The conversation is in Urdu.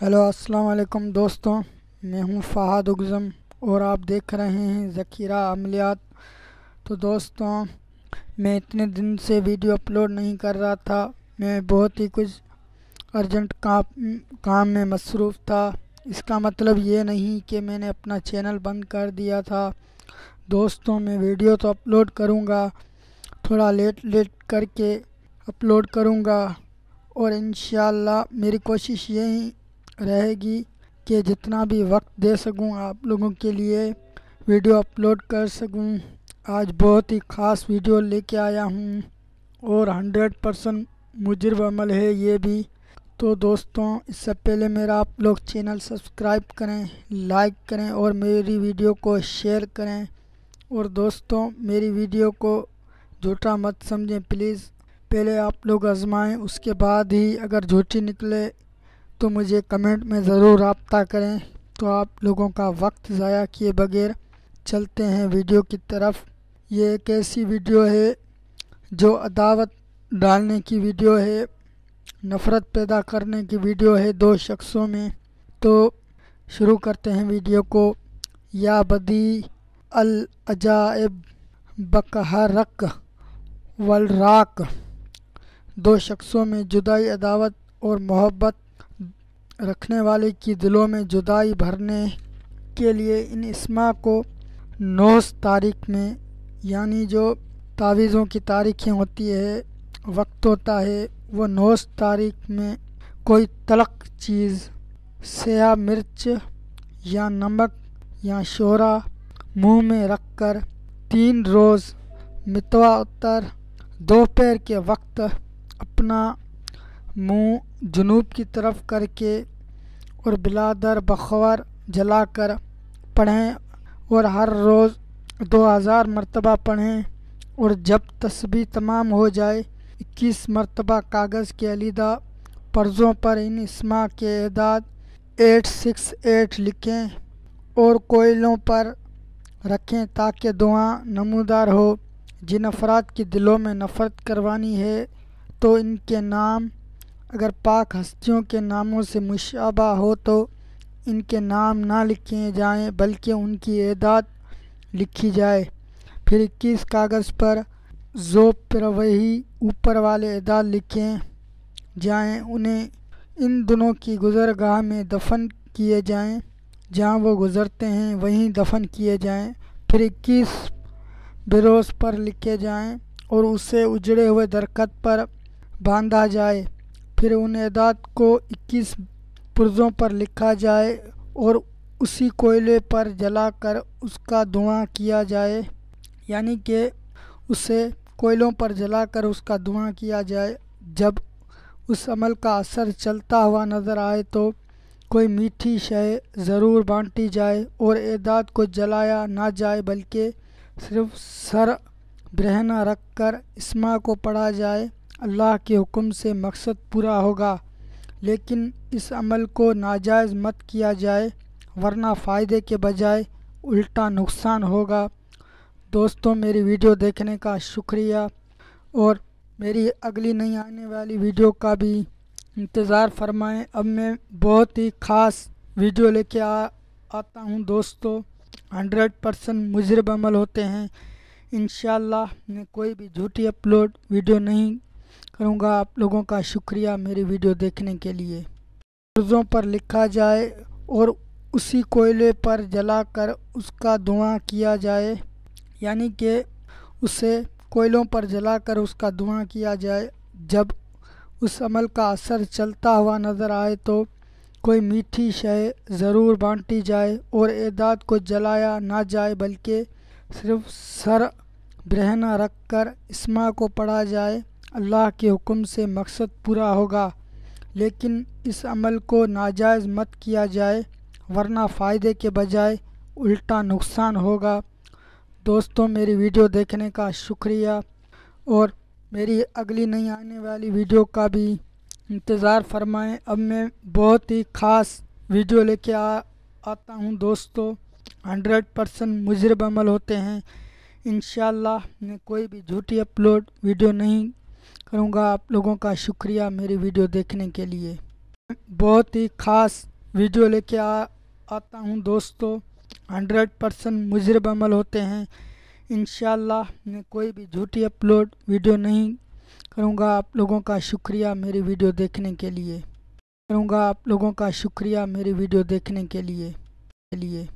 ہیلو السلام علیکم دوستوں میں ہوں اگزم اور آپ دیکھ رہے ہیں ذخیرہ عملیات تو دوستوں میں اتنے دن سے ویڈیو اپلوڈ نہیں کر رہا تھا میں بہت ہی کچھ ارجنٹ کام کام میں مصروف تھا اس کا مطلب یہ نہیں کہ میں نے اپنا چینل بند کر دیا تھا دوستوں میں ویڈیو تو اپلوڈ کروں گا تھوڑا لیٹ لیٹ کر کے اپلوڈ کروں گا اور انشاءاللہ میری کوشش یہ ہی رہے گی کہ جتنا بھی وقت دے سکوں آپ لوگوں کے لیے ویڈیو اپلوڈ کر سکوں آج بہت ہی خاص ویڈیو لے کے آیا ہوں اور ہنڈریڈ پرسن مجرب عمل ہے یہ بھی تو دوستوں اس سے پہلے میرا آپ لوگ چینل سبسکرائب کریں لائک کریں اور میری ویڈیو کو شیئر کریں اور دوستوں میری ویڈیو کو جھوٹا مت سمجھیں پلیز پہلے آپ لوگ آزمائیں اس کے بعد ہی اگر جھوٹی نکلے تو مجھے کمنٹ میں ضرور رابطہ کریں تو آپ لوگوں کا وقت ضائع کیے بغیر چلتے ہیں ویڈیو کی طرف یہ ایک ایسی ویڈیو ہے جو عداوت ڈالنے کی ویڈیو ہے نفرت پیدا کرنے کی ویڈیو ہے دو شخصوں میں تو شروع کرتے ہیں ویڈیو کو یا بدی العجائب بکہرک والراک دو شخصوں میں جدائی عداوت اور محبت رکھنے والے کی دلوں میں جدائی بھرنے کے لیے ان اسما کو نوز تاریخ میں یعنی جو تعویذوں کی تاریخیں ہوتی ہے وقت ہوتا ہے وہ نوز تاریخ میں کوئی تلق چیز سیاہ مرچ یا نمک یا شورا منہ میں رکھ کر تین روز متوا اتر دوپہر کے وقت اپنا منہ جنوب کی طرف کر کے اور بلادر بخور جلا کر پڑھیں اور ہر روز دو ہزار مرتبہ پڑھیں اور جب تصبی تمام ہو جائے اکیس مرتبہ کاغذ کے علیحدہ پرزوں پر ان اسما کے اعداد ایٹ سکس ایٹ لکھیں اور کوئلوں پر رکھیں تاکہ دعا نمودار ہو جن افراد کی دلوں میں نفرت کروانی ہے تو ان کے نام اگر پاک ہستیوں کے ناموں سے مشابہ ہو تو ان کے نام نہ لکھے جائیں بلکہ ان کی اعداد لکھی جائے پھر اکیس کاغذ پر زو پر وہی اوپر والے اعداد لکھے جائیں انہیں ان دنوں کی گزرگاہ میں دفن کیے جائیں جہاں وہ گزرتے ہیں وہیں دفن کیے جائیں پھر اکیس بروز پر لکھے جائیں اور اسے اجڑے ہوئے درکت پر باندھا جائے پھر ان اعداد کو اکیس پرزوں پر لکھا جائے اور اسی کوئلے پر جلا کر اس کا دھواں کیا جائے یعنی کہ اسے کوئلوں پر جلا کر اس کا دھواں کیا جائے جب اس عمل کا اثر چلتا ہوا نظر آئے تو کوئی میٹھی شے ضرور بانٹی جائے اور اعداد کو جلایا نہ جائے بلکہ صرف سر برہنا رکھ کر اسما کو پڑھا جائے اللہ کے حکم سے مقصد پورا ہوگا لیکن اس عمل کو ناجائز مت کیا جائے ورنہ فائدے کے بجائے الٹا نقصان ہوگا دوستوں میری ویڈیو دیکھنے کا شکریہ اور میری اگلی نئی آنے والی ویڈیو کا بھی انتظار فرمائیں اب میں بہت ہی خاص ویڈیو لے کے آ آتا ہوں دوستو ہنڈریڈ پرسن مجرب عمل ہوتے ہیں انشاءاللہ میں کوئی بھی جھوٹی اپلوڈ ویڈیو نہیں کروں گا آپ لوگوں کا شکریہ میری ویڈیو دیکھنے کے لیے قرضوں پر لکھا جائے اور اسی کوئلے پر جلا کر اس کا دعا کیا جائے یعنی کہ اسے کوئلوں پر جلا کر اس کا دعا کیا جائے جب اس عمل کا اثر چلتا ہوا نظر آئے تو کوئی میٹھی شے ضرور بانٹی جائے اور اعداد کو جلایا نہ جائے بلکہ صرف سر برہنہ رکھ کر اسما کو پڑھا جائے اللہ کے حکم سے مقصد پورا ہوگا لیکن اس عمل کو ناجائز مت کیا جائے ورنہ فائدے کے بجائے الٹا نقصان ہوگا دوستوں میری ویڈیو دیکھنے کا شکریہ اور میری اگلی نئی آنے والی ویڈیو کا بھی انتظار فرمائیں اب میں بہت ہی خاص ویڈیو لے کے آ آتا ہوں دوستو ہنڈریڈ پرسن مجرب عمل ہوتے ہیں انشاءاللہ میں کوئی بھی جھوٹی اپلوڈ ویڈیو نہیں کروں گا آپ لوگوں کا شکریہ میری ویڈیو دیکھنے کے لیے بہت ہی خاص ویڈیو لے کے آتا ہوں دوستو ہنڈریڈ پرسنٹ مضرب عمل ہوتے ہیں انشاءاللہ میں کوئی بھی جھوٹی اپلوڈ ویڈیو نہیں کروں گا آپ لوگوں کا شکریہ میری ویڈیو دیکھنے کے لیے کروں گا آپ لوگوں کا شکریہ میری ویڈیو دیکھنے کے لیے کے لیے